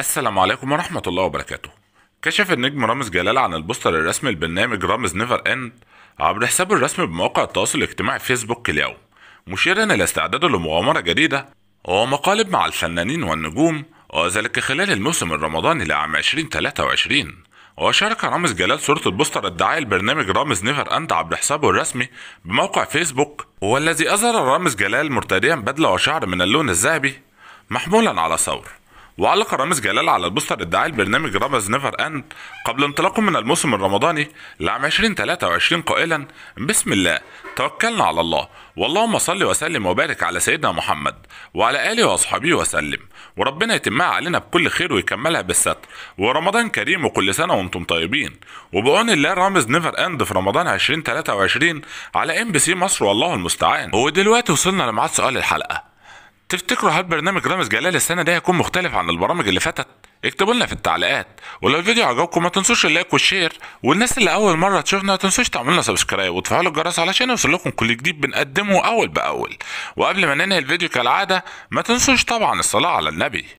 السلام عليكم ورحمة الله وبركاته كشف النجم رامز جلال عن البوستر الرسمي لبرنامج رامز نيفر اند عبر حسابه الرسمي بمواقع التواصل الاجتماعي فيسبوك اليوم مشيرا الى استعداده لمغامرة جديدة ومقالب مع الفنانين والنجوم وذلك خلال الموسم الرمضاني لعام 2023 وشارك رامز جلال صورة البوستر الدعائي لبرنامج رامز نيفر أند عبر حسابه الرسمي بموقع فيسبوك والذي أظهر رامز جلال مرتديا بدلة وشعر من اللون الذهبي محمولا على ثور وعلق رامز جلال على البوستر ادعاء البرنامج رامز نيفر اند قبل انطلاقه من الموسم الرمضاني لعام 2023 قائلا بسم الله توكلنا على الله واللهم صل وسلم وبارك على سيدنا محمد وعلى اله واصحابه وسلم وربنا يتمها علينا بكل خير ويكملها بالستر ورمضان كريم وكل سنه وانتم طيبين وبعون الله رامز نيفر اند في رمضان 2023 على ام بي سي مصر والله المستعان ودلوقتي وصلنا لميعاد سؤال الحلقه تفتكروا هل برنامج رامز جلال السنه دي هيكون مختلف عن البرامج اللي فاتت اكتبوا لنا في التعليقات ولو الفيديو عجبكم ما تنسوش اللايك والشير والناس اللي اول مره تشوفنا ما تنسوش تعملوا لنا سبسكرايب وتفعلوا الجرس علشان يوصل لكم كل جديد بنقدمه اول باول وقبل ما ننهي الفيديو كالعاده ما تنسوش طبعا الصلاه على النبي